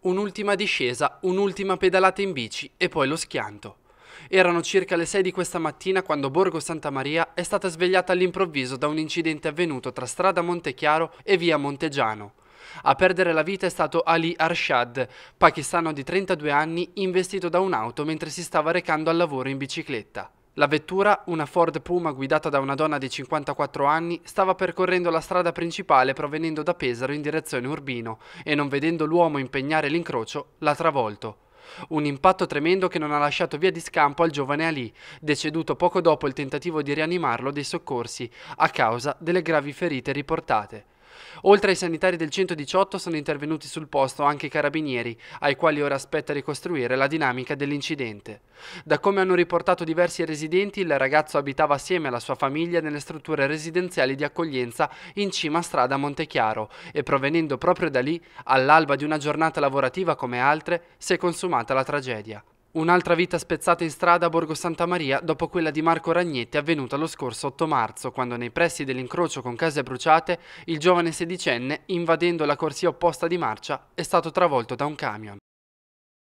Un'ultima discesa, un'ultima pedalata in bici e poi lo schianto. Erano circa le 6 di questa mattina quando Borgo Santa Maria è stata svegliata all'improvviso da un incidente avvenuto tra strada Montechiaro e via Montegiano. A perdere la vita è stato Ali Arshad, pakistano di 32 anni, investito da un'auto mentre si stava recando al lavoro in bicicletta. La vettura, una Ford Puma guidata da una donna di 54 anni, stava percorrendo la strada principale provenendo da Pesaro in direzione Urbino e non vedendo l'uomo impegnare l'incrocio, l'ha travolto. Un impatto tremendo che non ha lasciato via di scampo al giovane Ali, deceduto poco dopo il tentativo di rianimarlo dei soccorsi, a causa delle gravi ferite riportate. Oltre ai sanitari del 118 sono intervenuti sul posto anche i carabinieri, ai quali ora aspetta ricostruire la dinamica dell'incidente. Da come hanno riportato diversi residenti, il ragazzo abitava assieme alla sua famiglia nelle strutture residenziali di accoglienza in cima a strada Montechiaro e provenendo proprio da lì, all'alba di una giornata lavorativa come altre, si è consumata la tragedia. Un'altra vita spezzata in strada a Borgo Santa Maria dopo quella di Marco Ragnetti avvenuta lo scorso 8 marzo, quando nei pressi dell'incrocio con case bruciate, il giovane sedicenne, invadendo la corsia opposta di marcia, è stato travolto da un camion.